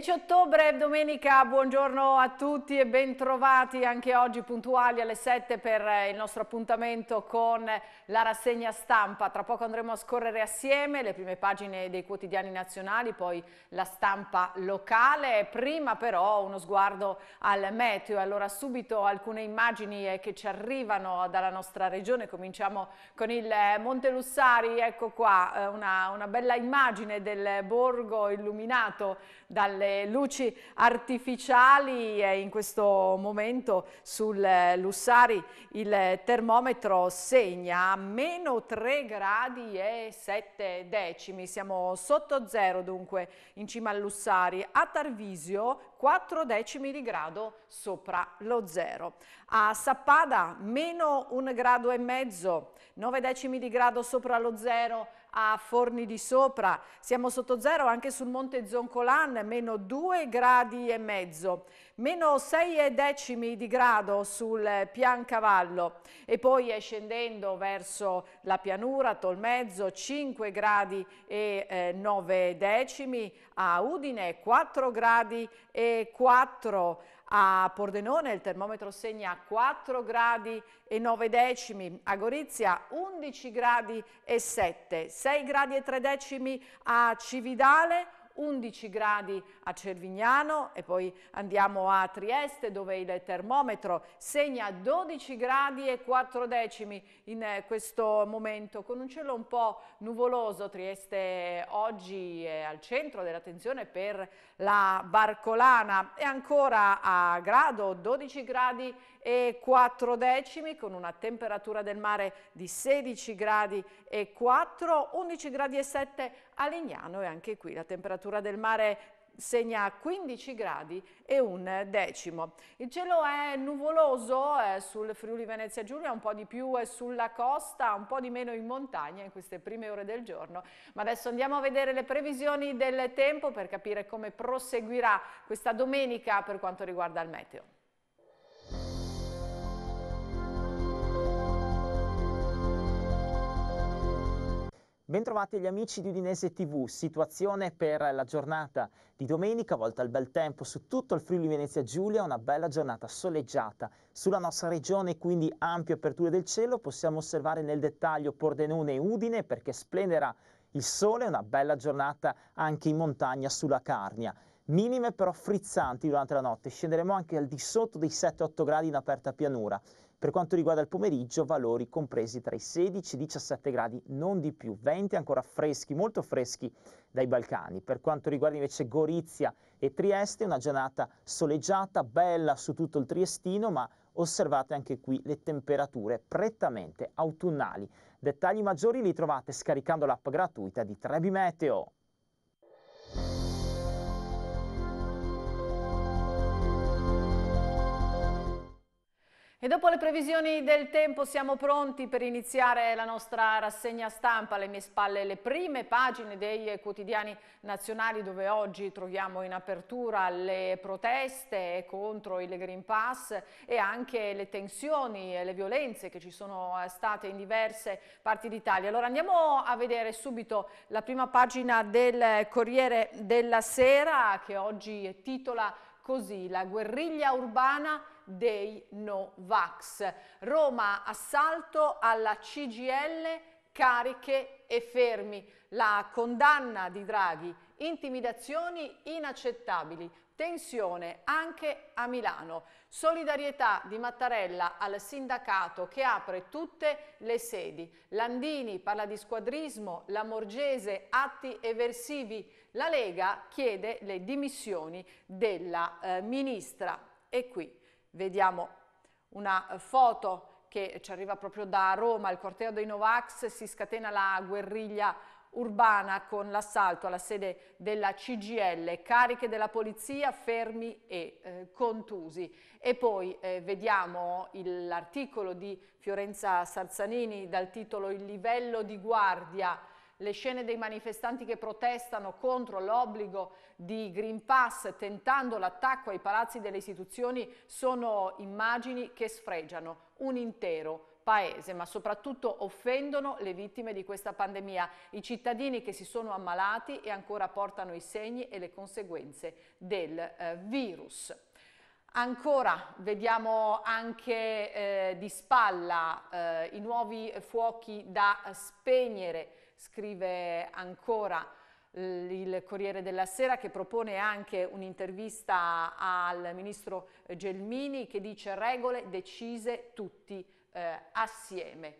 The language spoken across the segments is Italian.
10 ottobre, domenica, buongiorno a tutti e bentrovati anche oggi puntuali alle 7 per eh, il nostro appuntamento con la rassegna stampa. Tra poco andremo a scorrere assieme le prime pagine dei quotidiani nazionali, poi la stampa locale. Prima però uno sguardo al meteo. Allora subito alcune immagini eh, che ci arrivano dalla nostra regione. Cominciamo con il eh, Monte Lussari, ecco qua una, una bella immagine del borgo illuminato dal le luci artificiali e in questo momento sul eh, Lussari il termometro segna meno 3 gradi e 7 decimi, siamo sotto zero dunque in cima al Lussari, a Tarvisio 4 decimi di grado sopra lo zero. A Sappada meno 1 grado e mezzo, 9 decimi di grado sopra lo zero, a Forni di Sopra, siamo sotto zero anche sul Monte Zoncolan, meno 2 gradi e mezzo, meno 6 e decimi di grado sul Piancavallo e poi scendendo verso la pianura, Tolmezzo 5 gradi e eh, 9 decimi, a Udine 4 gradi e 4, a Pordenone il termometro segna 4 gradi e 9 decimi, a Gorizia 11 gradi e 7, 6 gradi e 3 decimi a Cividale, 11 gradi a Cervignano e poi andiamo a Trieste dove il termometro segna 12 gradi e 4 decimi in eh, questo momento con un cielo un po' nuvoloso. Trieste oggi è al centro dell'attenzione per la Barcolana e ancora a Grado 12 gradi e 4 decimi con una temperatura del mare di 16 gradi e 4, 11 gradi e 7 a Lignano e anche qui la temperatura del mare segna 15 gradi e un decimo. Il cielo è nuvoloso eh, sul Friuli Venezia Giulia, un po' di più eh, sulla costa, un po' di meno in montagna in queste prime ore del giorno, ma adesso andiamo a vedere le previsioni del tempo per capire come proseguirà questa domenica per quanto riguarda il meteo. Bentrovati agli amici di Udinese TV, situazione per la giornata di domenica, volta al bel tempo su tutto il Friuli Venezia Giulia, una bella giornata soleggiata sulla nostra regione, quindi ampie aperture del cielo, possiamo osservare nel dettaglio Pordenone e Udine perché splenderà il sole, una bella giornata anche in montagna sulla Carnia. Minime però frizzanti durante la notte, scenderemo anche al di sotto dei 7-8 gradi in aperta pianura. Per quanto riguarda il pomeriggio, valori compresi tra i 16 e i 17 gradi, non di più, venti ancora freschi, molto freschi dai Balcani. Per quanto riguarda invece Gorizia e Trieste, una giornata soleggiata, bella su tutto il triestino, ma osservate anche qui le temperature prettamente autunnali. Dettagli maggiori li trovate scaricando l'app gratuita di Trebi Meteo. E dopo le previsioni del tempo siamo pronti per iniziare la nostra rassegna stampa. Alle mie spalle le prime pagine dei quotidiani nazionali dove oggi troviamo in apertura le proteste contro il Green Pass e anche le tensioni e le violenze che ci sono state in diverse parti d'Italia. Allora andiamo a vedere subito la prima pagina del Corriere della Sera che oggi titola così La guerriglia urbana dei Novax. Roma assalto alla CGL cariche e fermi. La condanna di Draghi, intimidazioni inaccettabili, tensione anche a Milano. Solidarietà di Mattarella al sindacato che apre tutte le sedi. Landini parla di squadrismo, la Morgese atti eversivi. La Lega chiede le dimissioni della eh, ministra. E qui Vediamo una eh, foto che ci arriva proprio da Roma, il corteo dei Novax, si scatena la guerriglia urbana con l'assalto alla sede della CGL, cariche della polizia fermi e eh, contusi. E poi eh, vediamo l'articolo di Fiorenza Sarzanini dal titolo Il livello di guardia le scene dei manifestanti che protestano contro l'obbligo di Green Pass tentando l'attacco ai palazzi delle istituzioni sono immagini che sfregiano un intero paese, ma soprattutto offendono le vittime di questa pandemia, i cittadini che si sono ammalati e ancora portano i segni e le conseguenze del eh, virus. Ancora vediamo anche eh, di spalla eh, i nuovi fuochi da spegnere scrive ancora il Corriere della Sera che propone anche un'intervista al ministro Gelmini che dice regole decise tutti eh, assieme.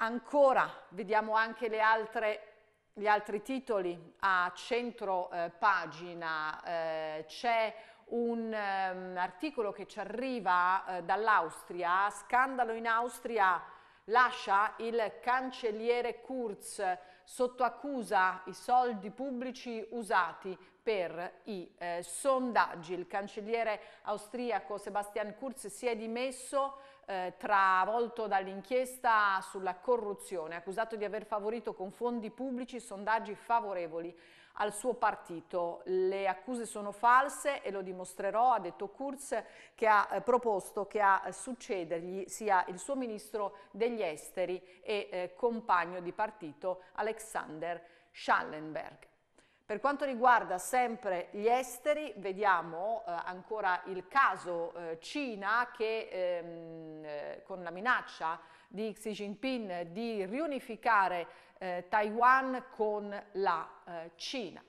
Ancora vediamo anche altre, gli altri titoli a centro eh, pagina. Eh, c'è un um, articolo che ci arriva eh, dall'Austria, scandalo in Austria lascia il cancelliere Kurz sotto accusa i soldi pubblici usati per i eh, sondaggi. Il cancelliere austriaco Sebastian Kurz si è dimesso eh, travolto dall'inchiesta sulla corruzione, accusato di aver favorito con fondi pubblici sondaggi favorevoli al suo partito. Le accuse sono false e lo dimostrerò, ha detto Kurz, che ha eh, proposto che a succedergli sia il suo ministro degli esteri e eh, compagno di partito Alexander Schallenberg. Per quanto riguarda sempre gli esteri, vediamo eh, ancora il caso eh, Cina che ehm, eh, con la minaccia di Xi Jinping di riunificare eh, Taiwan con la eh, Cina.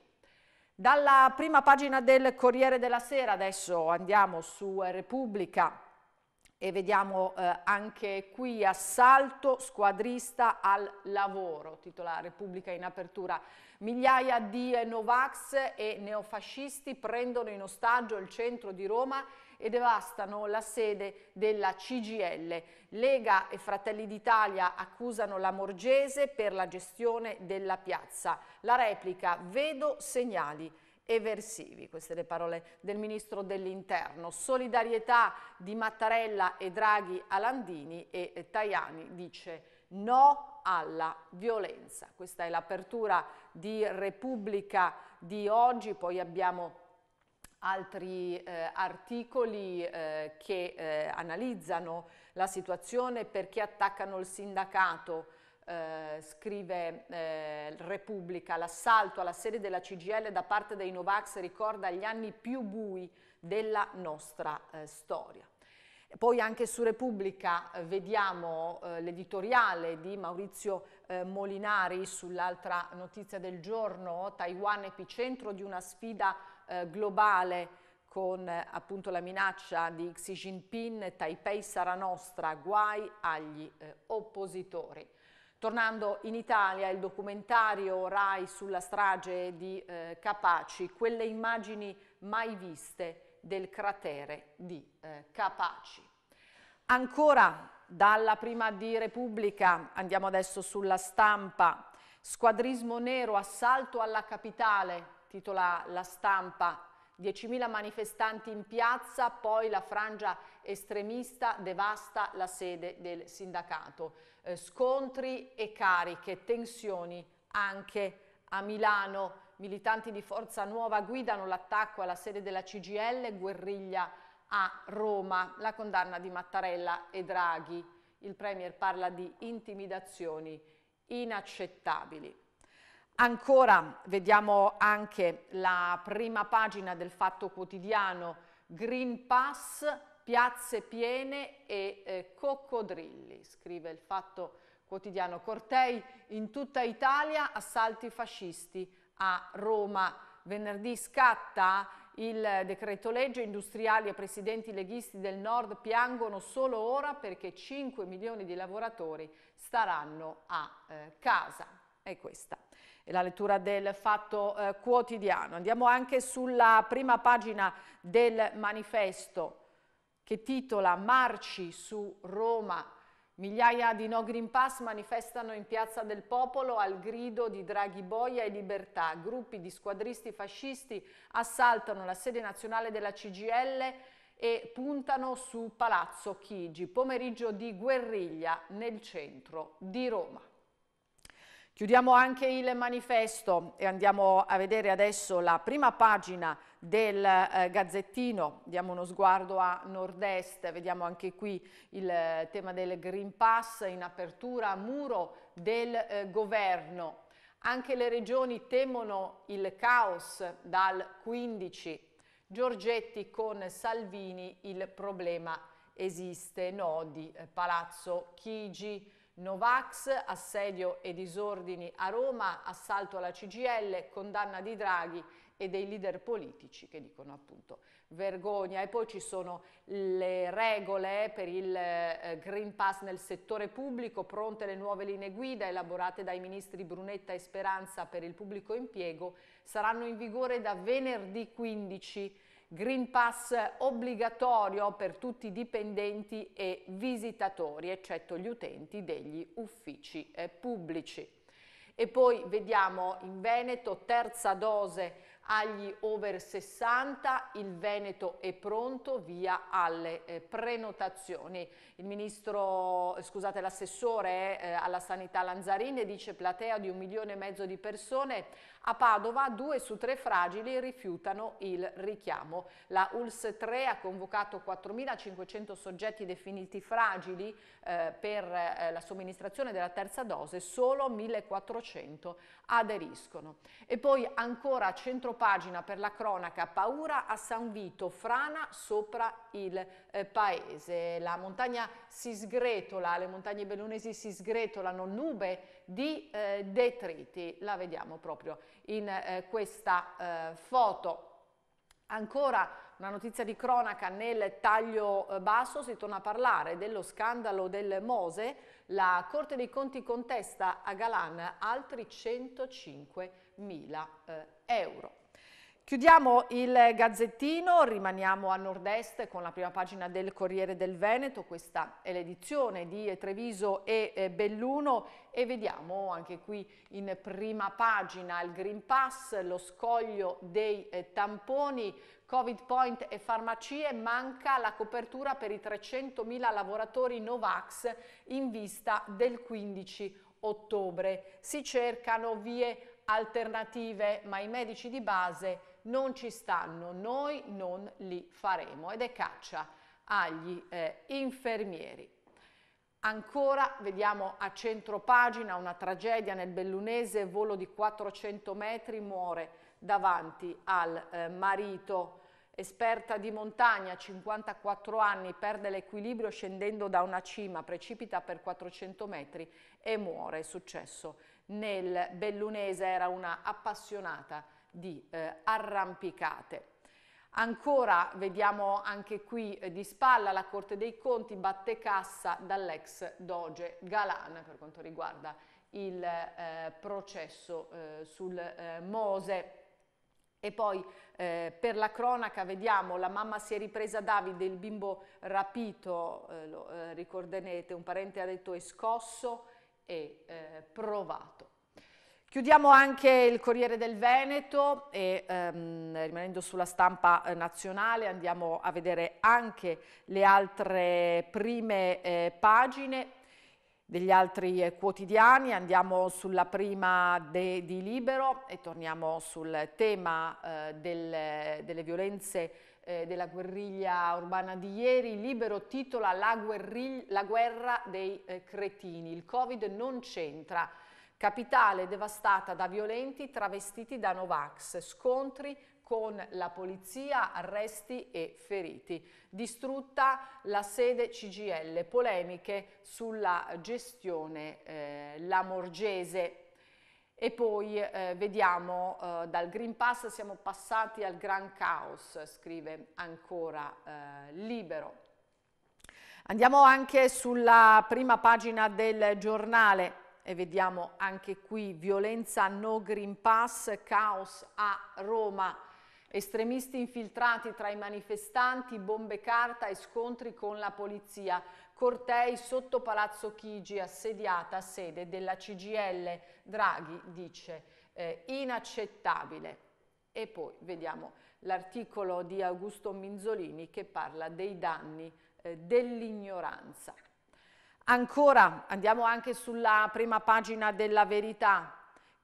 Dalla prima pagina del Corriere della Sera adesso andiamo su eh, Repubblica e vediamo eh, anche qui assalto squadrista al lavoro, titola Repubblica in apertura. Migliaia di Novax e neofascisti prendono in ostaggio il centro di Roma e devastano la sede della CGL. Lega e Fratelli d'Italia accusano la Morgese per la gestione della piazza. La replica vedo segnali eversivi. Queste le parole del Ministro dell'Interno. Solidarietà di Mattarella e Draghi a Landini e Tajani dice no alla violenza. Questa è l'apertura di Repubblica di oggi, poi abbiamo altri eh, articoli eh, che eh, analizzano la situazione perché attaccano il sindacato, eh, scrive eh, Repubblica, l'assalto alla sede della CGL da parte dei Novax ricorda gli anni più bui della nostra eh, storia. Poi anche su Repubblica vediamo l'editoriale di Maurizio Molinari sull'altra notizia del giorno, Taiwan epicentro di una sfida eh, globale con eh, appunto la minaccia di Xi Jinping, Taipei sarà nostra, guai agli eh, oppositori. Tornando in Italia, il documentario Rai sulla strage di eh, Capaci, quelle immagini mai viste del cratere di eh, Capaci. Ancora dalla prima di Repubblica, andiamo adesso sulla stampa, squadrismo nero, assalto alla capitale, titola la stampa 10.000 manifestanti in piazza, poi la frangia estremista devasta la sede del sindacato. Eh, scontri e cariche, tensioni anche a Milano. Militanti di Forza Nuova guidano l'attacco alla sede della CGL, guerriglia a Roma, la condanna di Mattarella e Draghi. Il Premier parla di intimidazioni inaccettabili. Ancora vediamo anche la prima pagina del Fatto Quotidiano, Green Pass, piazze piene e eh, coccodrilli, scrive il Fatto Quotidiano. Cortei in tutta Italia, assalti fascisti a Roma. Venerdì scatta il decreto legge, industriali e presidenti leghisti del nord piangono solo ora perché 5 milioni di lavoratori staranno a eh, casa. È questa e la lettura del fatto eh, quotidiano. Andiamo anche sulla prima pagina del manifesto che titola Marci su Roma. Migliaia di no Green Pass manifestano in Piazza del Popolo al grido di Draghi Boia e Libertà. Gruppi di squadristi fascisti assaltano la sede nazionale della CGL e puntano su Palazzo Chigi, pomeriggio di guerriglia nel centro di Roma. Chiudiamo anche il manifesto e andiamo a vedere adesso la prima pagina del eh, Gazzettino. Diamo uno sguardo a nord-est, vediamo anche qui il eh, tema del Green Pass in apertura muro del eh, governo. Anche le regioni temono il caos dal 15. Giorgetti con Salvini, il problema esiste, no, di eh, Palazzo Chigi, Novax, assedio e disordini a Roma, assalto alla CGL, condanna di Draghi e dei leader politici che dicono appunto vergogna. E poi ci sono le regole per il eh, Green Pass nel settore pubblico, pronte le nuove linee guida elaborate dai ministri Brunetta e Speranza per il pubblico impiego, saranno in vigore da venerdì 15 Green Pass obbligatorio per tutti i dipendenti e visitatori, eccetto gli utenti degli uffici eh, pubblici. E poi vediamo in Veneto terza dose agli over 60, il Veneto è pronto via alle eh, prenotazioni. Il ministro, scusate, l'assessore eh, alla sanità Lanzarini dice platea di un milione e mezzo di persone a Padova due su tre fragili rifiutano il richiamo. La ULS 3 ha convocato 4.500 soggetti definiti fragili eh, per eh, la somministrazione della terza dose, solo 1.400 aderiscono. E poi ancora a centropagina per la cronaca, paura a San Vito, frana sopra il eh, paese. La montagna si sgretola, le montagne bellunesi si sgretolano, nube di eh, detriti, la vediamo proprio in eh, questa eh, foto. Ancora una notizia di cronaca nel taglio eh, basso, si torna a parlare dello scandalo del Mose, la Corte dei Conti contesta a Galan altri 105 mila euro. Chiudiamo il gazzettino, rimaniamo a nord-est con la prima pagina del Corriere del Veneto, questa è l'edizione di Treviso e eh, Belluno e vediamo anche qui in prima pagina il Green Pass, lo scoglio dei eh, tamponi, Covid Point e farmacie, manca la copertura per i 300.000 lavoratori Novax in vista del 15 ottobre. Si cercano vie alternative ma i medici di base non ci stanno, noi non li faremo ed è caccia agli eh, infermieri. Ancora vediamo a centro pagina una tragedia nel Bellunese, volo di 400 metri, muore davanti al eh, marito. Esperta di montagna, 54 anni, perde l'equilibrio scendendo da una cima, precipita per 400 metri e muore. È successo nel Bellunese, era una appassionata di eh, arrampicate. Ancora vediamo anche qui eh, di spalla la Corte dei Conti batte cassa dall'ex doge Galan per quanto riguarda il eh, processo eh, sul eh, Mose. E poi eh, per la cronaca vediamo la mamma si è ripresa Davide, il bimbo rapito, eh, lo eh, ricorderete, un parente ha detto è scosso e eh, provato. Chiudiamo anche il Corriere del Veneto e ehm, rimanendo sulla stampa eh, nazionale andiamo a vedere anche le altre prime eh, pagine degli altri eh, quotidiani, andiamo sulla prima de, di Libero e torniamo sul tema eh, del, delle violenze della guerriglia urbana di ieri, Libero titola La, la guerra dei cretini, il Covid non c'entra Capitale devastata da violenti travestiti da Novax, scontri con la polizia, arresti e feriti. Distrutta la sede CGL, polemiche sulla gestione eh, lamorgese. E poi eh, vediamo eh, dal Green Pass siamo passati al gran caos, scrive ancora eh, Libero. Andiamo anche sulla prima pagina del giornale e vediamo anche qui violenza no Green Pass, caos a Roma, estremisti infiltrati tra i manifestanti, bombe carta e scontri con la polizia, cortei sotto Palazzo Chigi, assediata sede della CGL, Draghi dice eh, inaccettabile. E poi vediamo l'articolo di Augusto Minzolini che parla dei danni eh, dell'ignoranza. Ancora andiamo anche sulla prima pagina della verità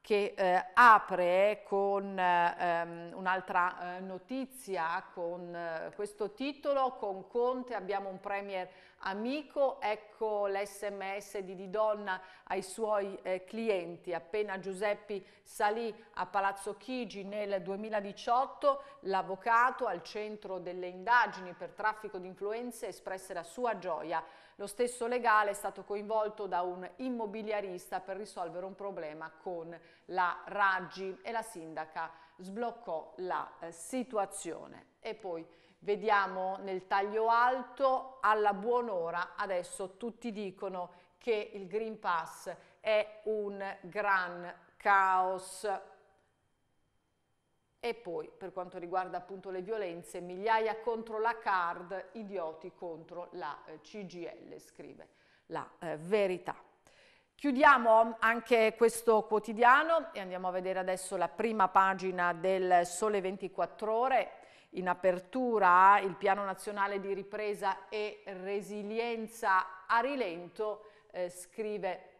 che eh, apre eh, con ehm, un'altra eh, notizia con eh, questo titolo, con Conte abbiamo un premier amico, ecco l'SMS di Didonna ai suoi eh, clienti. Appena Giuseppe salì a Palazzo Chigi nel 2018, l'avvocato al centro delle indagini per traffico di influenze espresse la sua gioia lo stesso legale è stato coinvolto da un immobiliarista per risolvere un problema con la Raggi e la sindaca sbloccò la eh, situazione. E poi vediamo nel taglio alto, alla buon'ora, adesso tutti dicono che il Green Pass è un gran caos. E poi, per quanto riguarda appunto le violenze, migliaia contro la CARD, idioti contro la eh, CGL, scrive la eh, verità. Chiudiamo anche questo quotidiano e andiamo a vedere adesso la prima pagina del Sole 24 Ore. In apertura il Piano Nazionale di Ripresa e Resilienza a rilento, eh, scrive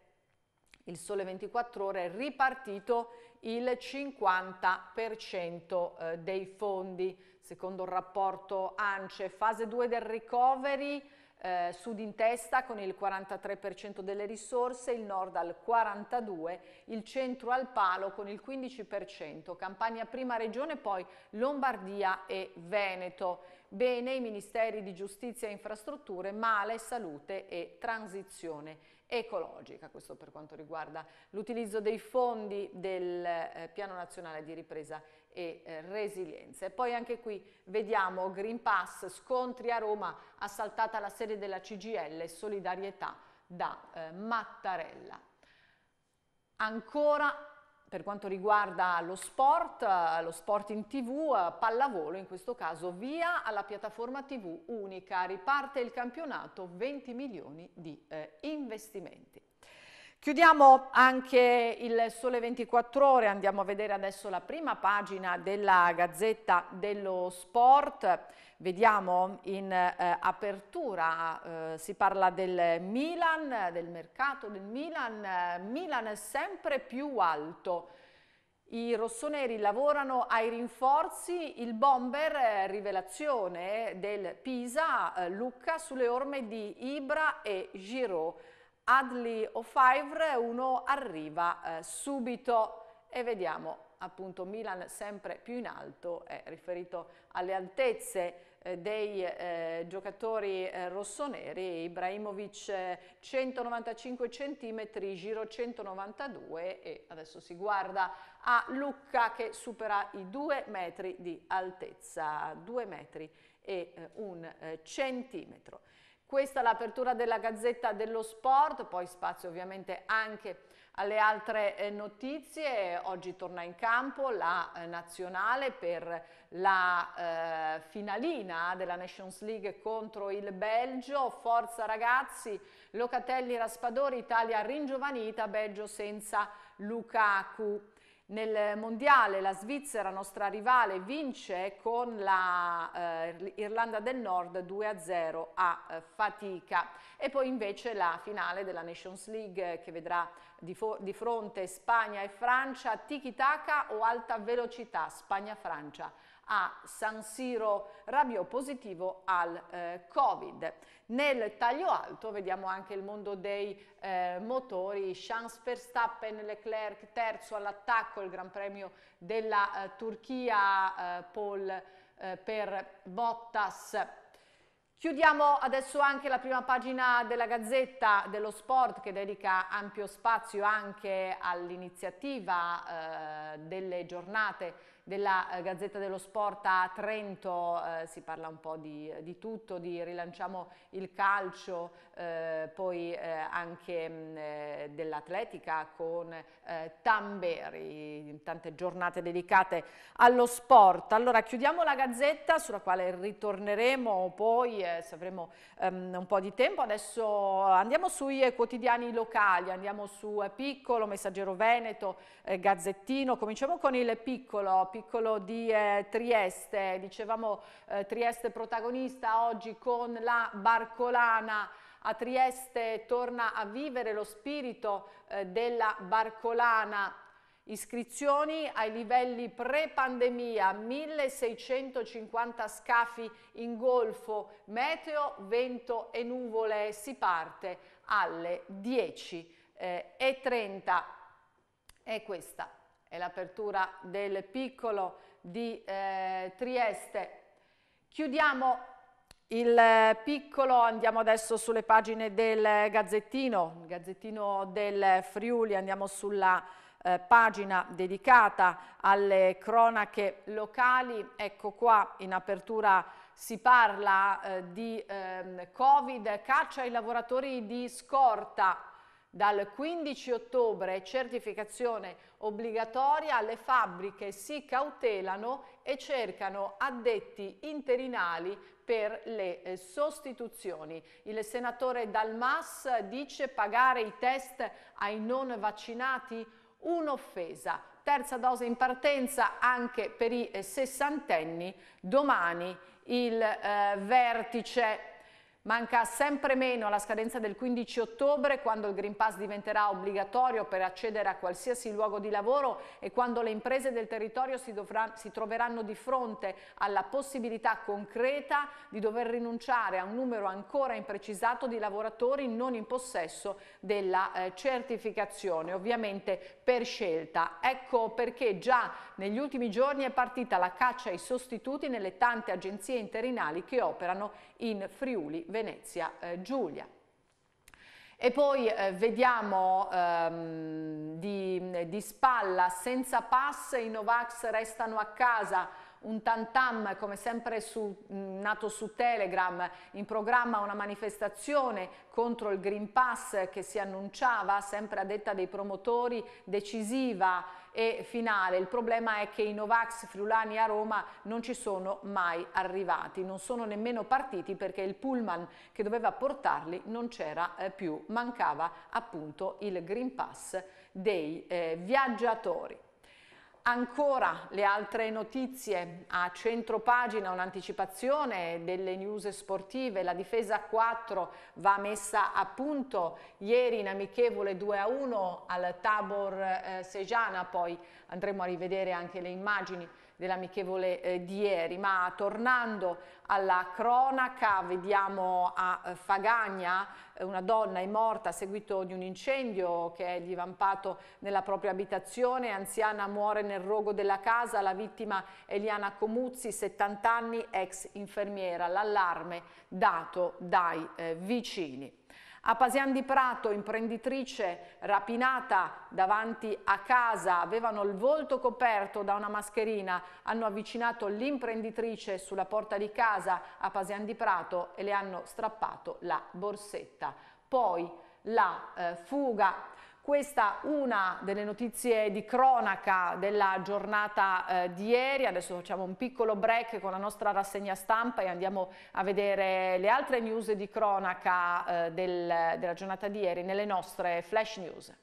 il Sole 24 Ore, ripartito il 50% eh, dei fondi. Secondo il rapporto ANCE, fase 2 del recovery, eh, sud in testa con il 43% delle risorse, il nord al 42%, il centro al palo con il 15%, Campania prima regione, poi Lombardia e Veneto. Bene i ministeri di giustizia e infrastrutture, male salute e transizione ecologica, questo per quanto riguarda l'utilizzo dei fondi del eh, Piano Nazionale di Ripresa e eh, Resilienza. E poi anche qui vediamo Green Pass, scontri a Roma, assaltata la sede della CGL, solidarietà da eh, Mattarella. Ancora per quanto riguarda lo sport, eh, lo sport in tv, eh, pallavolo in questo caso, via alla piattaforma tv unica, riparte il campionato 20 milioni di eh, investimenti. Chiudiamo anche il Sole 24 Ore, andiamo a vedere adesso la prima pagina della Gazzetta dello Sport vediamo in eh, apertura, eh, si parla del Milan, del mercato del Milan, eh, Milan sempre più alto. I rossoneri lavorano ai rinforzi, il bomber, eh, rivelazione del Pisa, eh, Lucca sulle orme di Ibra e Giraud. Adli o O'Fivre, uno arriva eh, subito e vediamo appunto Milan sempre più in alto è riferito alle altezze eh, dei eh, giocatori eh, rossoneri, Ibrahimovic 195 eh, cm, Giro 192 e adesso si guarda a Lucca che supera i 2 metri di altezza, 2 metri e eh, un centimetro. Questa è l'apertura della Gazzetta dello Sport, poi spazio ovviamente anche alle altre eh, notizie, oggi torna in campo la eh, nazionale per la eh, finalina della Nations League contro il Belgio. Forza ragazzi, Locatelli Raspadori, Italia ringiovanita, Belgio senza Lukaku. Nel mondiale la Svizzera, nostra rivale, vince con l'Irlanda eh, del Nord 2-0 a, eh, fatica e poi invece la finale della Nations League eh, che vedrà di, di, fronte Spagna e Francia, tiki-taka o alta velocità Spagna-Francia a San Siro Rabiò positivo al eh, Covid. Nel taglio alto vediamo anche il mondo dei eh, motori, Chance Verstappen, Leclerc terzo all'attacco, il Gran Premio della eh, Turchia, eh, Paul eh, per Bottas. Chiudiamo adesso anche la prima pagina della Gazzetta dello Sport che dedica ampio spazio anche all'iniziativa eh, delle giornate della eh, Gazzetta dello Sport a Trento, eh, si parla un po' di, di, tutto, di rilanciamo il calcio, eh, poi eh, anche mm, dell'atletica con Tamberi, tante giornate dedicate allo sport. Allora chiudiamo la Gazzetta sulla quale ritorneremo poi se avremo ehm, un po' di tempo. Adesso andiamo sui quotidiani locali, andiamo su Piccolo, Messaggero Veneto, Gazzettino. Cominciamo con il Piccolo piccolo di eh, Trieste, dicevamo eh, Trieste protagonista oggi con la Barcolana a Trieste torna a vivere lo spirito eh, della Barcolana. Iscrizioni ai livelli pre-pandemia, 1650 scafi in golfo, meteo, vento e nuvole, si parte alle 10.30. Eh, e questa è l'apertura del piccolo di eh, Trieste. Chiudiamo il eh, piccolo, andiamo adesso sulle pagine del Gazzettino, il Gazzettino del Friuli, andiamo sulla eh, pagina dedicata alle cronache locali. Ecco qua in apertura si parla eh, di eh, Covid, caccia ai lavoratori di scorta. Dal 15 ottobre certificazione obbligatoria, le fabbriche si cautelano e cercano addetti interinali per le eh, sostituzioni. Il senatore Dalmas dice pagare i test ai non vaccinati un'offesa. Terza dose in partenza anche per i eh, sessantenni. Domani il eh, vertice Manca sempre meno la scadenza del 15 ottobre, quando il Green Pass diventerà obbligatorio per accedere a qualsiasi luogo di lavoro e quando le imprese del territorio si, dovrà, si troveranno di fronte alla possibilità concreta di dover rinunciare a un numero ancora imprecisato di lavoratori non in possesso della eh, certificazione, ovviamente per scelta. Ecco perché già negli ultimi giorni è partita la caccia ai sostituti nelle tante agenzie interinali che operano in Friuli, Venezia, eh, Giulia. E poi eh, vediamo ehm, di, di, spalla, senza pass i Novax restano a casa, un tantam come sempre su, mm, nato su Telegram, in programma una manifestazione contro il Green Pass che si annunciava sempre a detta dei promotori decisiva e finale. Il problema è che i Novax friulani a Roma non ci sono mai arrivati, non sono nemmeno partiti perché il pullman che doveva portarli non c'era eh, più, mancava appunto il Green Pass dei eh, viaggiatori. Ancora le altre notizie, a centro pagina un'anticipazione delle news sportive, la difesa 4 va messa a punto, ieri in amichevole 2 a 1 al Tabor eh, Sejana, poi andremo a rivedere anche le immagini dell'amichevole eh, di ieri, ma tornando alla cronaca vediamo a eh, Fagagna eh, una donna è morta a seguito di un incendio che è divampato nella propria abitazione, anziana muore nel rogo della casa, la vittima Eliana Comuzzi, 70 anni, ex infermiera, l'allarme dato dai eh, vicini. A Pasian di Prato, imprenditrice rapinata davanti a casa, avevano il volto coperto da una mascherina, hanno avvicinato l'imprenditrice sulla porta di casa a Pasian di Prato e le hanno strappato la borsetta. Poi la eh, fuga questa è una delle notizie di cronaca della giornata eh, di ieri, adesso facciamo un piccolo break con la nostra rassegna stampa e andiamo a vedere le altre news di cronaca eh, del, della giornata di ieri nelle nostre flash news.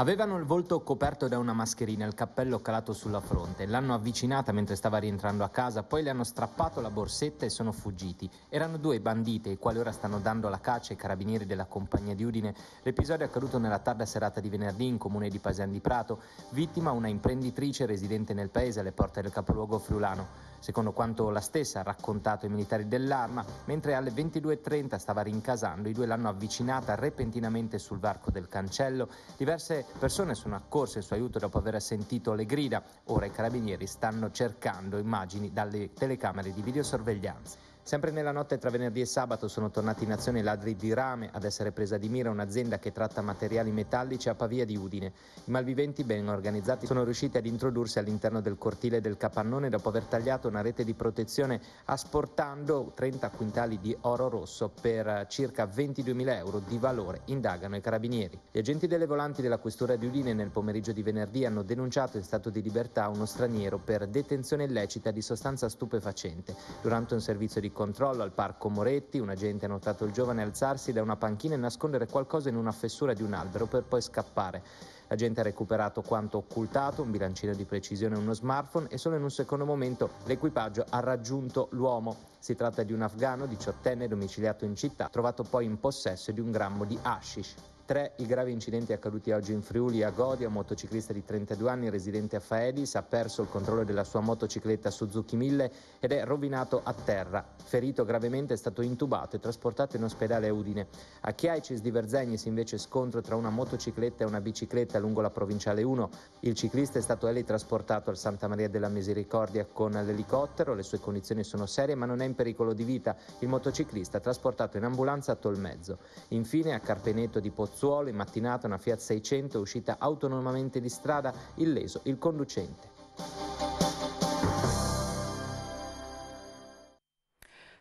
Avevano il volto coperto da una mascherina e il cappello calato sulla fronte. L'hanno avvicinata mentre stava rientrando a casa, poi le hanno strappato la borsetta e sono fuggiti. Erano due bandite, ai quali ora stanno dando la caccia ai carabinieri della compagnia di Udine. L'episodio è accaduto nella tarda serata di venerdì in comune di Pasian di Prato. Vittima una imprenditrice residente nel paese alle porte del capoluogo friulano. Secondo quanto la stessa ha raccontato ai militari dell'arma, mentre alle 22.30 stava rincasando, i due l'hanno avvicinata repentinamente sul varco del cancello. Diverse persone sono accorse in suo aiuto dopo aver sentito le grida. Ora i carabinieri stanno cercando immagini dalle telecamere di videosorveglianza. Sempre nella notte tra venerdì e sabato sono tornati in azione i ladri di rame ad essere presa di mira un'azienda che tratta materiali metallici a Pavia di Udine. I malviventi ben organizzati sono riusciti ad introdursi all'interno del cortile del capannone dopo aver tagliato una rete di protezione asportando 30 quintali di oro rosso per circa 22.000 euro di valore, indagano i carabinieri. Gli agenti delle volanti della questura di Udine nel pomeriggio di venerdì hanno denunciato in stato di libertà uno straniero per detenzione illecita di sostanza stupefacente durante un servizio di controllo al parco Moretti, un agente ha notato il giovane alzarsi da una panchina e nascondere qualcosa in una fessura di un albero per poi scappare. L'agente ha recuperato quanto occultato, un bilancino di precisione e uno smartphone e solo in un secondo momento l'equipaggio ha raggiunto l'uomo. Si tratta di un afgano diciottenne domiciliato in città, trovato poi in possesso di un grammo di hashish. Tre i gravi incidenti accaduti oggi in Friuli a Godia, un motociclista di 32 anni residente a Faedis ha perso il controllo della sua motocicletta Suzuki 1000 ed è rovinato a terra. Ferito gravemente è stato intubato e trasportato in ospedale a Udine. A Chiaicis di Verzegnis invece scontro tra una motocicletta e una bicicletta lungo la provinciale 1. Il ciclista è stato elitrasportato al Santa Maria della Misericordia con l'elicottero, le sue condizioni sono serie ma non è in pericolo di vita. Il motociclista è trasportato in ambulanza a Tolmezzo. Infine a Carpeneto di Pozzo Pozzuolo in mattinata una Fiat 600 uscita autonomamente di strada, illeso il conducente.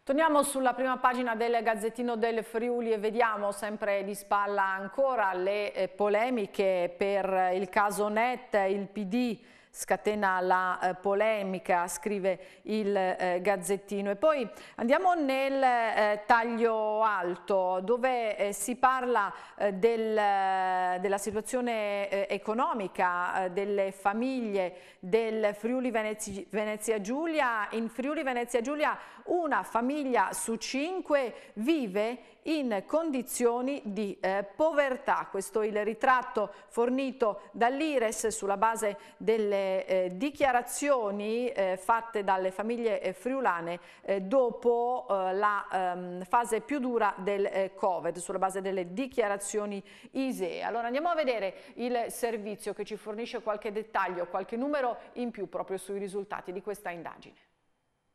Torniamo sulla prima pagina del Gazzettino del Friuli e vediamo sempre di spalla ancora le eh, polemiche per il caso Net, il PD scatena la eh, polemica, scrive il eh, Gazzettino. E poi andiamo nel eh, taglio alto dove eh, si parla eh, del, eh, della situazione economica delle famiglie del Friuli Venezia, Venezia Giulia. In Friuli Venezia Giulia una famiglia su cinque vive in condizioni di eh, povertà. Questo è il ritratto fornito dall'Ires sulla base delle eh, dichiarazioni eh, fatte dalle famiglie eh, friulane eh, dopo eh, la ehm, fase più dura del Covid, sulla base delle dichiarazioni ISEE. Allora andiamo a vedere il servizio che ci fornisce qualche dettaglio, qualche numero in più proprio sui risultati di questa indagine.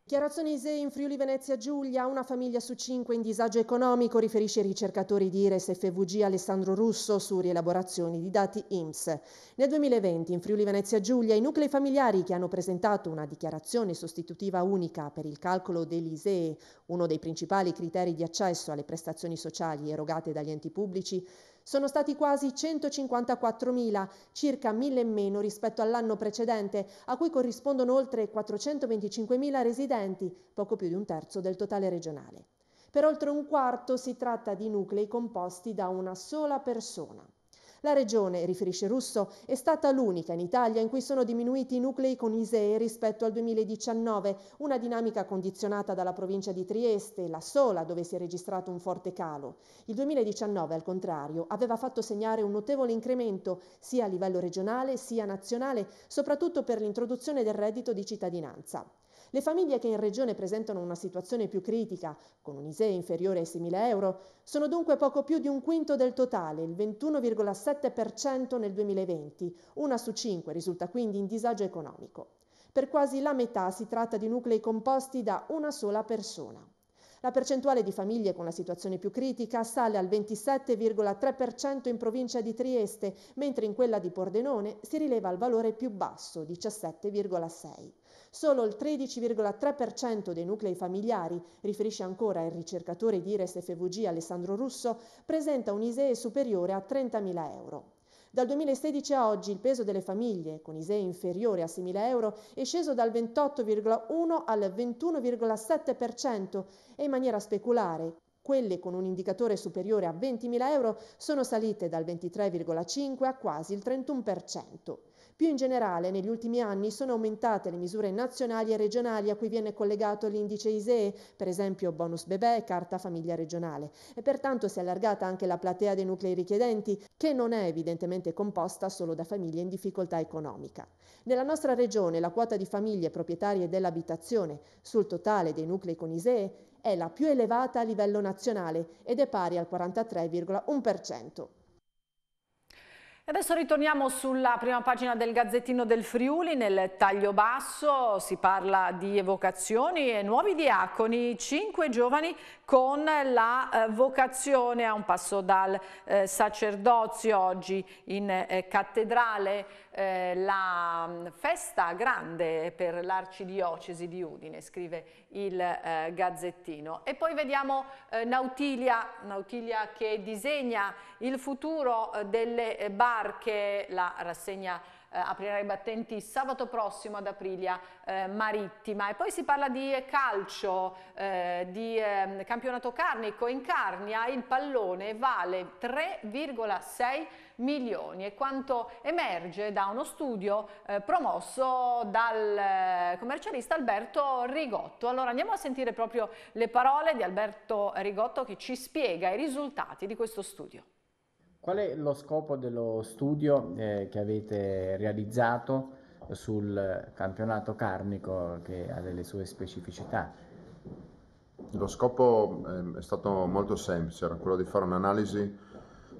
Chiarazzonese in Friuli Venezia Giulia, una famiglia su cinque in disagio economico, riferisce i ricercatori di IRES FVG Alessandro Russo su rielaborazioni di dati IMSS. Nel 2020 in Friuli Venezia Giulia i nuclei familiari che hanno presentato una dichiarazione sostitutiva unica per il calcolo dell'ISEE, uno dei principali criteri di accesso alle prestazioni sociali erogate dagli enti pubblici, sono stati quasi 154.000, circa 1.000 in meno rispetto all'anno precedente, a cui corrispondono oltre 425.000 residenti, poco più di un terzo del totale regionale. Per oltre un quarto si tratta di nuclei composti da una sola persona. La regione, riferisce Russo, è stata l'unica in Italia in cui sono diminuiti i nuclei con ISEE rispetto al 2019, una dinamica condizionata dalla provincia di Trieste, la sola dove si è registrato un forte calo. Il 2019, al contrario, aveva fatto segnare un notevole incremento sia a livello regionale sia nazionale, soprattutto per l'introduzione del reddito di cittadinanza. Le famiglie che in regione presentano una situazione più critica, con un ISEE inferiore ai 6.000 euro, sono dunque poco più di un quinto del totale, il 21,7% nel 2020. Una su cinque risulta quindi in disagio economico. Per quasi la metà si tratta di nuclei composti da una sola persona. La percentuale di famiglie con la situazione più critica sale al 27,3% in provincia di Trieste, mentre in quella di Pordenone si rileva il valore più basso, 17,6%. Solo il 13,3% dei nuclei familiari, riferisce ancora il ricercatore di Ires FVG Alessandro Russo, presenta un ISEE superiore a 30.000 euro. Dal 2016 a oggi il peso delle famiglie con ISEE inferiore a 6.000 euro è sceso dal 28,1 al 21,7% e in maniera speculare quelle con un indicatore superiore a 20.000 euro sono salite dal 23,5 a quasi il 31%. Più in generale, negli ultimi anni sono aumentate le misure nazionali e regionali a cui viene collegato l'indice ISEE, per esempio bonus bebè e carta famiglia regionale, e pertanto si è allargata anche la platea dei nuclei richiedenti, che non è evidentemente composta solo da famiglie in difficoltà economica. Nella nostra regione la quota di famiglie proprietarie dell'abitazione sul totale dei nuclei con ISEE è la più elevata a livello nazionale ed è pari al 43,1%. Adesso ritorniamo sulla prima pagina del Gazzettino del Friuli, nel taglio basso si parla di evocazioni e nuovi diaconi, cinque giovani con la eh, vocazione a un passo dal eh, sacerdozio oggi in eh, cattedrale eh, la mm, festa grande per l'arcidiocesi di Udine, scrive il eh, Gazzettino. E poi vediamo eh, Nautilia, Nautilia che disegna il futuro eh, delle eh, barche, la rassegna eh, aprirà i battenti sabato prossimo ad Aprilia eh, Marittima. E poi si parla di calcio, eh, di ehm, campionato carnico in Carnia, il pallone vale 3,6 milioni. È quanto emerge da uno studio eh, promosso dal eh, commercialista Alberto Rigotto. Allora andiamo a sentire proprio le parole di Alberto Rigotto che ci spiega i risultati di questo studio. Qual è lo scopo dello studio eh, che avete realizzato sul campionato carnico che ha delle sue specificità? Lo scopo ehm, è stato molto semplice, era quello di fare un'analisi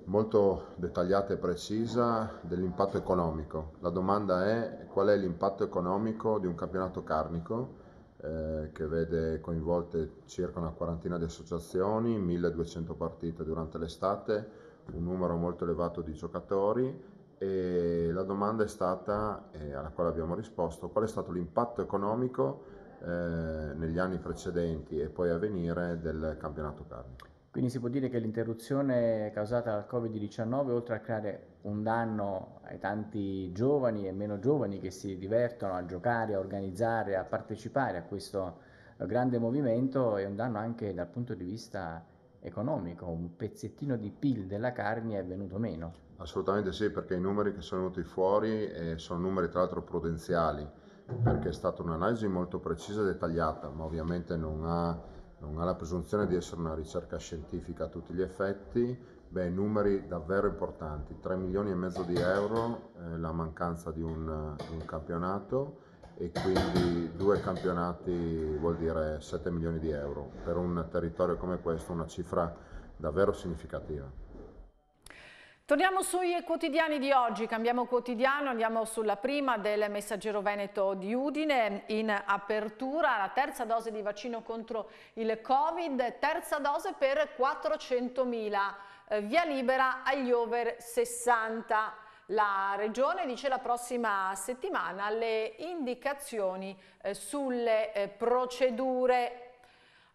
molto dettagliata e precisa dell'impatto economico. La domanda è qual è l'impatto economico di un campionato carnico eh, che vede coinvolte circa una quarantina di associazioni, 1200 partite durante l'estate, un numero molto elevato di giocatori e la domanda è stata, eh, alla quale abbiamo risposto, qual è stato l'impatto economico eh, negli anni precedenti e poi a venire del campionato carnico. Quindi si può dire che l'interruzione causata dal Covid-19, oltre a creare un danno ai tanti giovani e meno giovani che si divertono a giocare, a organizzare, a partecipare a questo eh, grande movimento, è un danno anche dal punto di vista economico, un pezzettino di PIL della carne è venuto meno. Assolutamente sì, perché i numeri che sono venuti fuori eh, sono numeri tra l'altro prudenziali, perché è stata un'analisi molto precisa e dettagliata, ma ovviamente non ha non ha la presunzione di essere una ricerca scientifica a tutti gli effetti, beh, numeri davvero importanti, 3 milioni e mezzo di euro, eh, la mancanza di un, di un, campionato e quindi due campionati vuol dire 7 milioni di euro, per un territorio come questo una cifra davvero significativa. Torniamo sui quotidiani di oggi, cambiamo quotidiano, andiamo sulla prima del messaggero Veneto di Udine, in apertura la terza dose di vaccino contro il Covid, terza dose per 400.000, eh, via libera agli over 60. La Regione dice la prossima settimana le indicazioni eh, sulle eh, procedure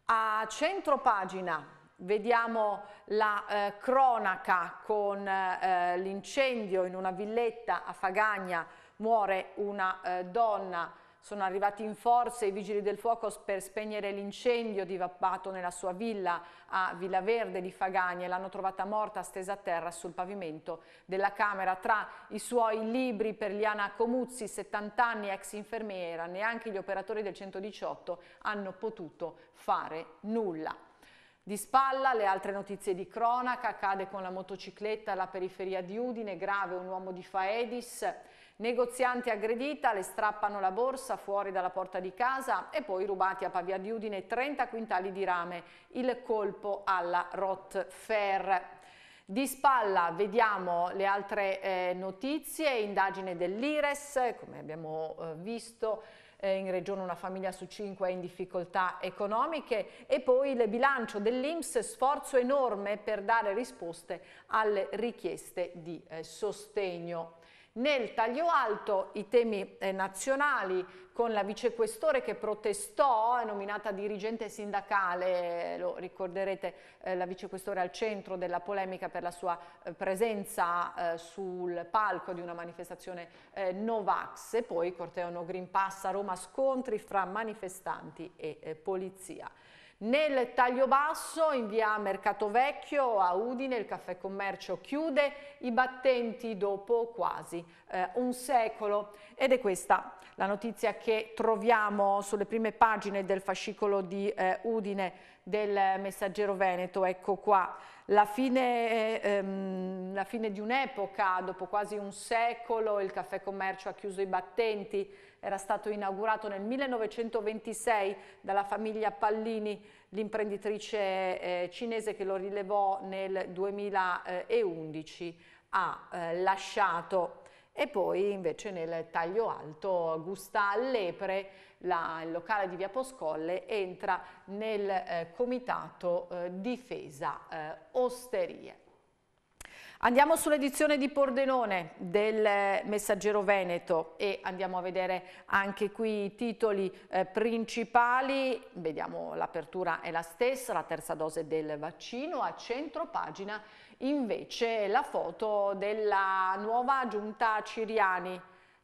a centro pagina. Vediamo la eh, cronaca con eh, l'incendio in una villetta a Fagagna, muore una eh, donna. Sono arrivati in forza i vigili del fuoco per spegnere l'incendio divappato nella sua villa a Villa Verde di Fagagna e l'hanno trovata morta stesa a terra sul pavimento della Camera. Tra i suoi libri per Liana Comuzzi, 70 anni, ex infermiera, neanche gli operatori del 118 hanno potuto fare nulla. Di spalla le altre notizie di cronaca, cade con la motocicletta alla periferia di Udine, grave un uomo di Faedis, negoziante aggredita, le strappano la borsa fuori dalla porta di casa e poi rubati a Pavia di Udine 30 quintali di rame, il colpo alla Rotfer. Di spalla vediamo le altre eh, notizie, indagine dell'Ires, come abbiamo eh, visto, eh, in regione una famiglia su cinque è in difficoltà economiche e poi il bilancio dell'Inps, sforzo enorme per dare risposte alle richieste di eh, sostegno nel taglio alto i temi eh, nazionali con la vicequestore che protestò, è nominata dirigente sindacale, eh, lo ricorderete, eh, la vicequestore al centro della polemica per la sua eh, presenza eh, sul palco di una manifestazione eh, Novax e poi corteo no Green Pass a Roma scontri fra manifestanti e polizia. Nel taglio basso in via Mercato Vecchio a Udine il caffè commercio chiude i battenti dopo quasi eh, un secolo ed è questa la notizia che troviamo sulle prime pagine del fascicolo di eh, Udine del Messaggero Veneto, ecco qua, la fine, eh, ehm, la fine di un'epoca, dopo quasi un secolo il caffè commercio ha chiuso i battenti, era stato inaugurato nel 1926 dalla famiglia Pallini, l'imprenditrice eh, cinese che lo rilevò nel 2011 ha eh, lasciato e poi invece nel taglio alto Gusta Lepre, la, il locale di Via Poscolle, entra nel eh, comitato eh, difesa eh, osterie. Andiamo sull'edizione di Pordenone del eh, Messaggero Veneto e andiamo a vedere anche qui i titoli eh, principali. Vediamo l'apertura è la stessa, la terza dose del vaccino, a centro pagina invece la foto della nuova giunta Ciriani.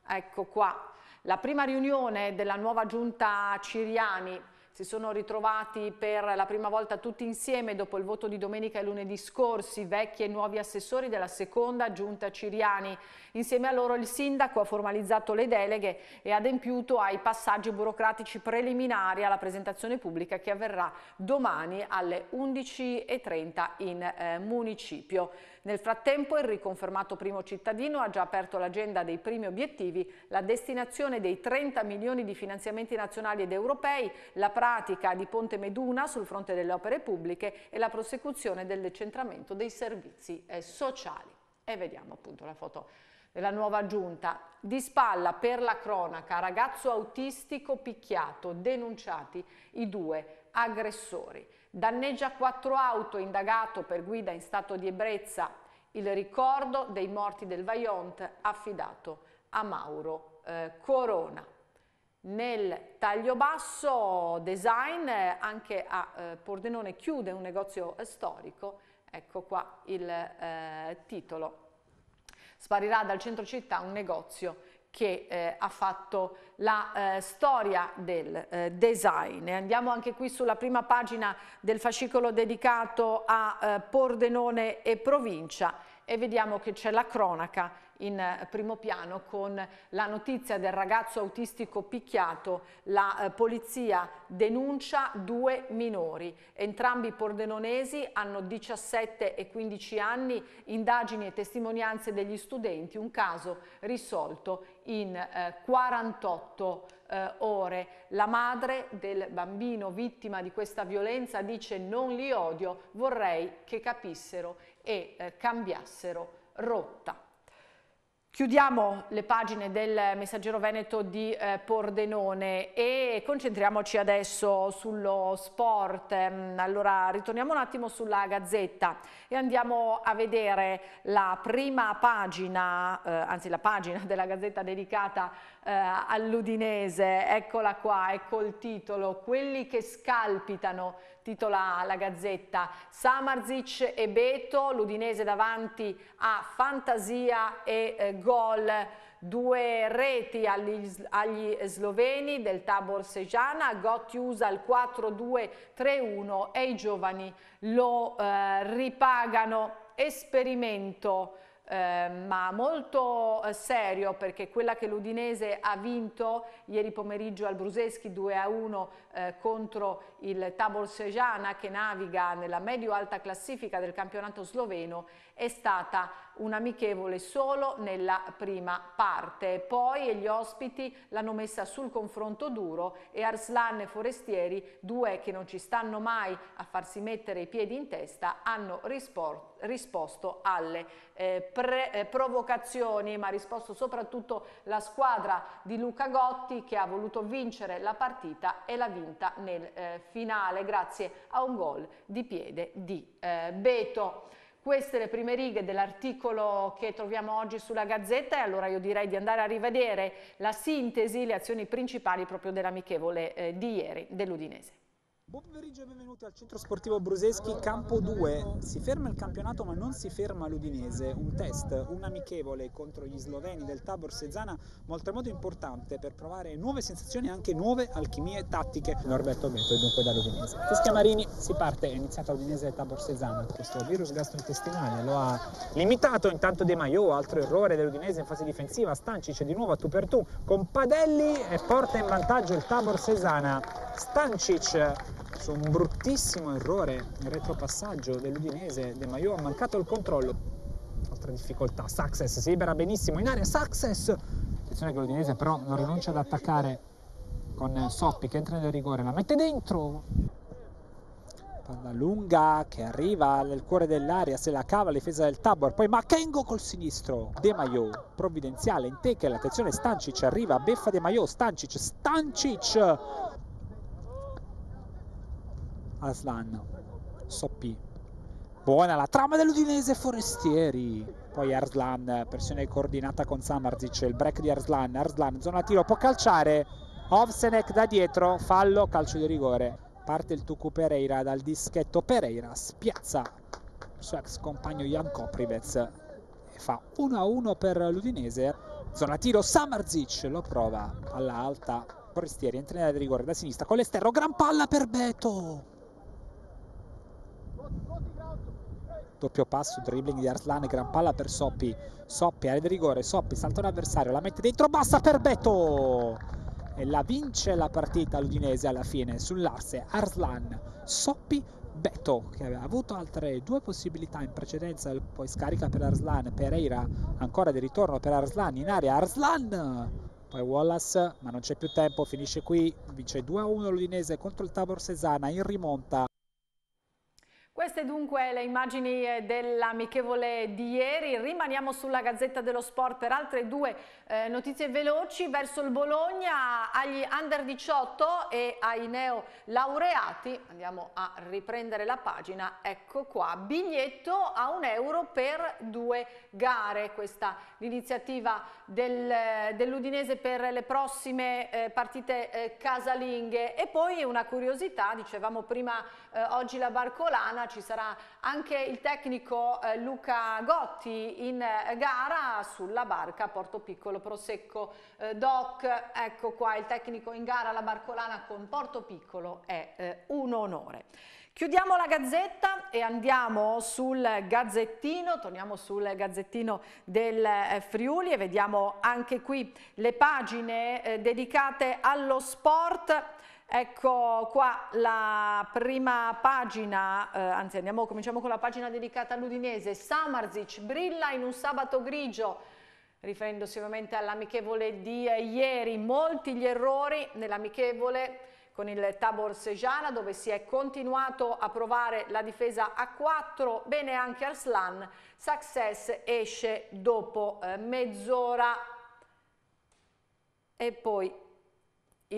Ecco qua, la prima riunione della nuova giunta Ciriani si sono ritrovati per la prima volta tutti insieme dopo il voto di domenica e lunedì scorsi, vecchi e nuovi assessori della seconda giunta Ciriani. Insieme a loro il sindaco ha formalizzato le deleghe e adempiuto ai passaggi burocratici preliminari alla presentazione pubblica che avverrà domani alle 11.30 in eh, municipio. Nel frattempo il riconfermato primo cittadino ha già aperto l'agenda dei primi obiettivi, la destinazione dei 30 milioni di finanziamenti nazionali ed europei, la pratica di Ponte Meduna sul fronte delle opere pubbliche e la prosecuzione del decentramento dei servizi eh, sociali. E vediamo appunto la foto della nuova giunta. Di spalla per la cronaca, ragazzo autistico picchiato, denunciati i due aggressori. Danneggia quattro auto indagato per guida in stato di ebbrezza. Il ricordo dei morti del Vaillant affidato a Mauro eh, Corona. Nel taglio basso design anche a eh, Pordenone chiude un negozio eh, storico, ecco qua il eh, titolo. Sparirà dal centro città un negozio che eh, ha fatto la eh, storia del eh, design. Andiamo anche qui sulla prima pagina del fascicolo dedicato a eh, Pordenone e provincia e vediamo che c'è la cronaca in eh, primo piano con la notizia del ragazzo autistico picchiato, la eh, polizia denuncia due minori, entrambi pordenonesi, hanno 17 e 15 anni, indagini e testimonianze degli studenti, un caso risolto in eh, 48 eh, ore. La madre del bambino vittima di questa violenza dice non li odio, vorrei che capissero e eh, cambiassero rotta. Chiudiamo le pagine del Messaggero Veneto di eh, Pordenone e concentriamoci adesso sullo sport. Ehm, allora ritorniamo un attimo sulla Gazzetta e andiamo a vedere la prima pagina, eh, anzi la pagina della Gazzetta dedicata eh, all'Udinese. Eccola qua, ecco il titolo, quelli che scalpitano titola la Gazzetta. Samarzic e Beto, l'Udinese davanti a fantasia e eh, gol. Due reti agli, agli, sloveni del Tabor Sejana, Gotti usa il 4-2-3-1 e i giovani lo eh, ripagano. Esperimento eh, ma molto eh, serio perché quella che l'Udinese ha vinto ieri pomeriggio al Bruseschi 2 1 eh, contro il Tabor Sejana che naviga nella medio-alta classifica del campionato sloveno è stata un'amichevole solo nella prima parte. Poi gli ospiti l'hanno messa sul confronto duro e Arslan e Forestieri, due che non ci stanno mai a farsi mettere i piedi in testa, hanno risposto alle eh, eh, provocazioni, ma ha risposto soprattutto la squadra di Luca Gotti che ha voluto vincere la partita e l'ha vinta nel eh, finale grazie a un gol di piede di eh, Beto. Queste le prime righe dell'articolo che troviamo oggi sulla Gazzetta e allora io direi di andare a rivedere la sintesi, le azioni principali proprio dell'amichevole eh, di ieri dell'Udinese. Buon pomeriggio e benvenuti al centro sportivo Bruseschi, campo 2. Si ferma il campionato ma non si ferma l'Udinese. Un test, un amichevole contro gli sloveni del Tabor Sezzana, molto molto importante per provare nuove sensazioni e anche nuove alchimie tattiche. Norberto Beto è dunque dall'Udinese. Fischia Marini, si parte, è iniziata l'Udinese del Tabor Sezzana. Questo virus gastrointestinale lo ha limitato, intanto De Maio, altro errore dell'Udinese in fase difensiva. Stancic di nuovo a tu per tu con Padelli e porta in vantaggio il Tabor Sezzana. Stancic su un bruttissimo errore nel retropassaggio dell'Udinese De Maio ha mancato il controllo altra difficoltà Success si libera benissimo in area Success attenzione che l'Udinese però non rinuncia ad attaccare con Soppi che entra nel rigore la mette dentro palla lunga che arriva nel cuore dell'area se la cava la difesa del Tabor poi Makengo col sinistro De Maio provvidenziale in tekel attenzione Stancic arriva beffa De Maio Stancic Stancic Aslan Soppi buona la trama dell'Udinese Forestieri poi Arslan pressione coordinata con Samarzic il break di Arslan Arslan zona tiro può calciare Ovsenek da dietro fallo calcio di rigore parte il Tucu Pereira dal dischetto Pereira spiazza il suo ex compagno Jan Koprivez e fa 1-1 per l'Udinese zona tiro Samarzic lo prova alla alta Forestieri entra in area di rigore da sinistra con l'esterno gran palla per Beto doppio passo, dribbling di Arslan, gran palla per Soppi, Soppi area di rigore, Soppi salta un avversario, la mette dentro, bassa per Beto! E la vince la partita l'Udinese alla fine sull'asse Arslan, Soppi, Beto che aveva avuto altre due possibilità in precedenza, poi scarica per Arslan, Pereira ancora di ritorno per Arslan in area, Arslan! Poi Wallace, ma non c'è più tempo, finisce qui, vince 2-1 l'Udinese contro il Tabor Sesana in rimonta. Queste dunque le immagini eh, dell'amichevole di ieri, rimaniamo sulla Gazzetta dello Sport per altre due eh, notizie veloci, verso il Bologna agli under 18 e ai neo laureati, andiamo a riprendere la pagina, ecco qua, biglietto a un euro per due gare, questa l'iniziativa del, eh, dell'Udinese per le prossime eh, partite eh, casalinghe e poi una curiosità, dicevamo prima eh, oggi la Barcolana, ci sarà anche il tecnico eh, Luca Gotti in eh, gara sulla barca Porto Piccolo Prosecco eh, Doc. Ecco qua il tecnico in gara alla Barcolana con Porto Piccolo è eh, un onore. Chiudiamo la gazzetta e andiamo sul gazzettino, torniamo sul gazzettino del eh, Friuli e vediamo anche qui le pagine eh, dedicate allo sport. Ecco qua la prima pagina, eh, anzi andiamo, cominciamo con la pagina dedicata all'Udinese. Samarzic brilla in un sabato grigio, riferendosi ovviamente all'amichevole di ieri. Molti gli errori nell'amichevole con il Tabor Sejana dove si è continuato a provare la difesa a 4, bene anche Arslan, Success esce dopo eh, mezz'ora e poi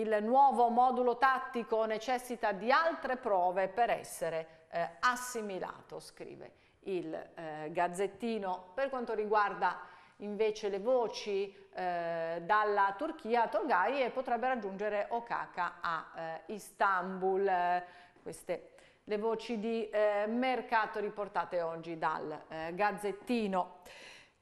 il nuovo modulo tattico necessita di altre prove per essere eh, assimilato, scrive il eh, Gazzettino. Per quanto riguarda invece le voci eh, dalla Turchia, Tolgaie potrebbe raggiungere Okaka a eh, Istanbul. Queste le voci di eh, mercato riportate oggi dal eh, Gazzettino.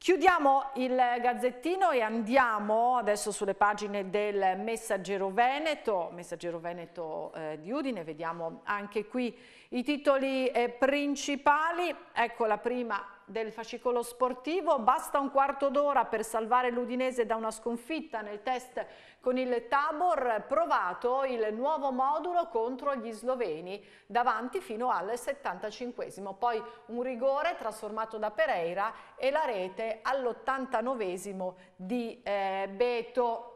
Chiudiamo il gazzettino e andiamo adesso sulle pagine del Messaggero Veneto, Messaggero Veneto eh, di Udine, vediamo anche qui i titoli eh, principali, ecco la prima del fascicolo sportivo, basta un quarto d'ora per salvare l'Udinese da una sconfitta nel test con il Tabor, provato il nuovo modulo contro gli sloveni, davanti fino al 75 poi un rigore trasformato da Pereira e la rete all89 di eh, Beto.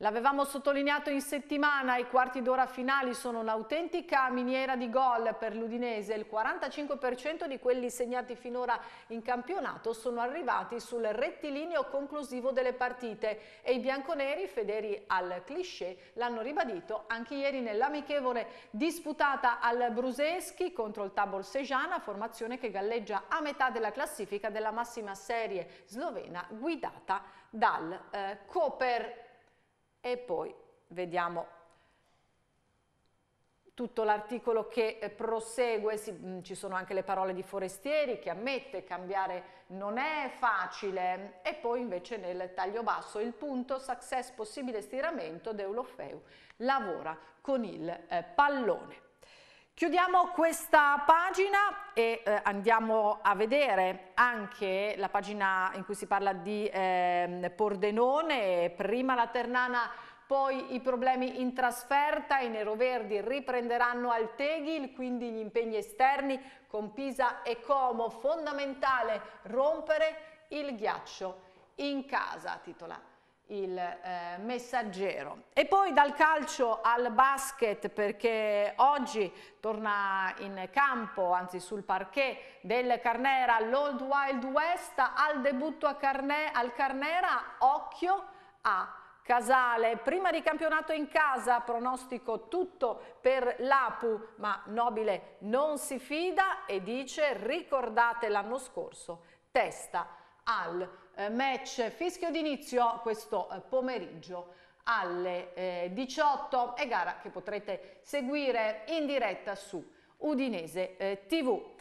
L'avevamo sottolineato in settimana, i quarti d'ora finali sono un'autentica miniera di gol per l'Udinese. Il 45% di quelli segnati finora in campionato sono arrivati sul rettilineo conclusivo delle partite e i bianconeri, fedeli al cliché, l'hanno ribadito anche ieri nell'amichevole disputata al Bruseschi contro il Tabor Sejana, formazione che galleggia a metà della classifica della massima serie slovena guidata dal eh, Koper e poi vediamo tutto l'articolo che eh, prosegue, si, mm, ci sono anche le parole di Forestieri che ammette cambiare non è facile e poi invece nel taglio basso il punto success possibile stiramento Deulofeu lavora con il eh, pallone. Chiudiamo questa pagina e eh, andiamo a vedere anche la pagina in cui si parla di eh, Pordenone, prima la Ternana poi i problemi in trasferta, i neroverdi riprenderanno Alteghi, quindi gli impegni esterni con Pisa e Como, fondamentale rompere il ghiaccio in casa, titola il eh, messaggero. E poi dal calcio al basket perché oggi torna in campo, anzi sul parquet del Carnera, l'Old Wild West al debutto Carne al Carnera, occhio a Casale, prima di campionato in casa, pronostico tutto per l'Apu, ma Nobile non si fida e dice ricordate l'anno scorso, testa al eh, match fischio d'inizio questo eh, pomeriggio alle 18 eh, e gara che potrete seguire in diretta su Udinese TV.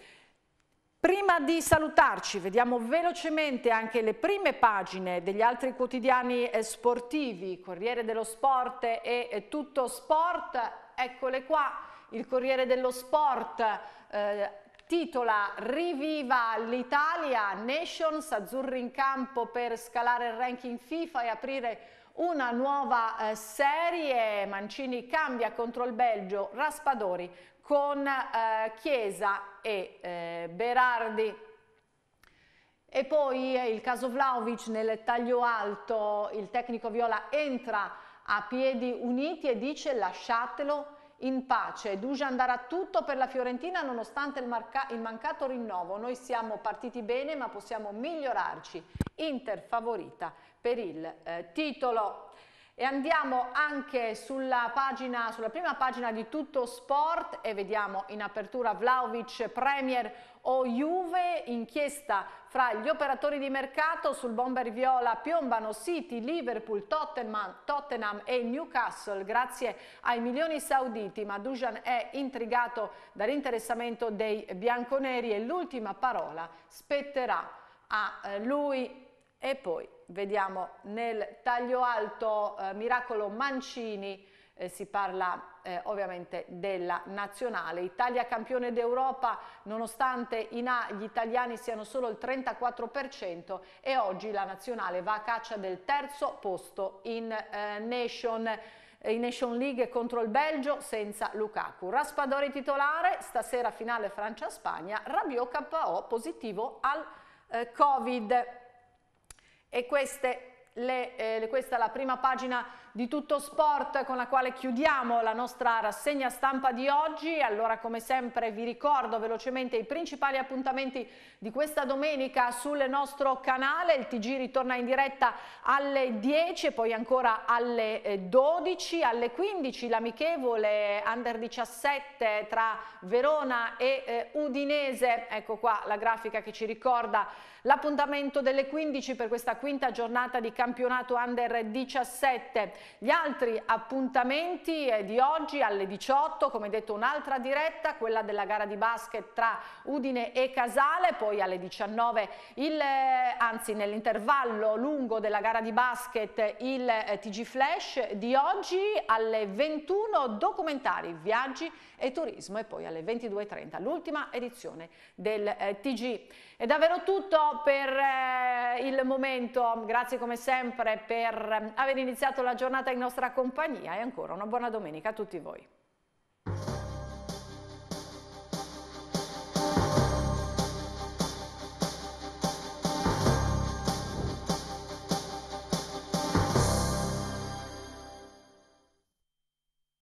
Prima di salutarci vediamo velocemente anche le prime pagine degli altri quotidiani sportivi, Corriere dello Sport e Tutto Sport, eccole qua, il Corriere dello Sport eh, titola Riviva l'Italia, Nations, azzurri in campo per scalare il ranking FIFA e aprire una nuova eh, serie, Mancini cambia contro il Belgio, Raspadori con eh, Chiesa e eh, Berardi. E poi eh, il caso Vlaovic nel taglio alto, il tecnico Viola entra a piedi uniti e dice lasciatelo in pace. Dujan darà tutto per la Fiorentina nonostante il, marca- il mancato rinnovo. Noi siamo partiti bene ma possiamo migliorarci. Inter favorita per il eh, titolo. E andiamo anche sulla, pagina, sulla prima pagina di Tutto Sport e vediamo in apertura Vlaovic, Premier o Juve, inchiesta fra gli operatori di mercato sul bomber viola piombano City, Liverpool, Tottenham, Tottenham e Newcastle grazie ai milioni sauditi, ma Dujan è intrigato dall'interessamento dei bianconeri e l'ultima parola spetterà a eh, lui e poi vediamo nel taglio alto eh, Miracolo Mancini eh, si parla eh, ovviamente della nazionale. Italia campione d'Europa nonostante in A gli italiani siano solo il 34% e oggi la nazionale va a caccia del terzo posto in eh, Nation eh, in Nation League contro il Belgio senza Lukaku. Raspadori titolare, stasera finale Francia-Spagna, Rabiot KO positivo al eh, Covid. E queste le, eh, questa è la prima pagina di tutto sport con la quale chiudiamo la nostra rassegna stampa di oggi. Allora come sempre vi ricordo velocemente i principali appuntamenti di questa domenica sul nostro canale. Il TG ritorna in diretta alle 10 poi ancora alle 12, eh, alle 15 l'amichevole Under 17 tra Verona e eh, Udinese. Ecco qua la grafica che ci ricorda L'appuntamento delle 15 per questa quinta giornata di campionato Under 17. Gli altri appuntamenti eh, di oggi alle 18, come detto un'altra diretta, quella della gara di basket tra Udine e Casale, poi alle 19 il, eh, anzi nell'intervallo lungo della gara di basket il eh, TG Flash di oggi alle 21 documentari, viaggi e turismo e poi alle 22.30 l'ultima edizione del TG. È davvero tutto per eh, il momento, grazie come sempre per eh, aver iniziato la giornata in nostra compagnia e ancora una buona domenica a tutti voi.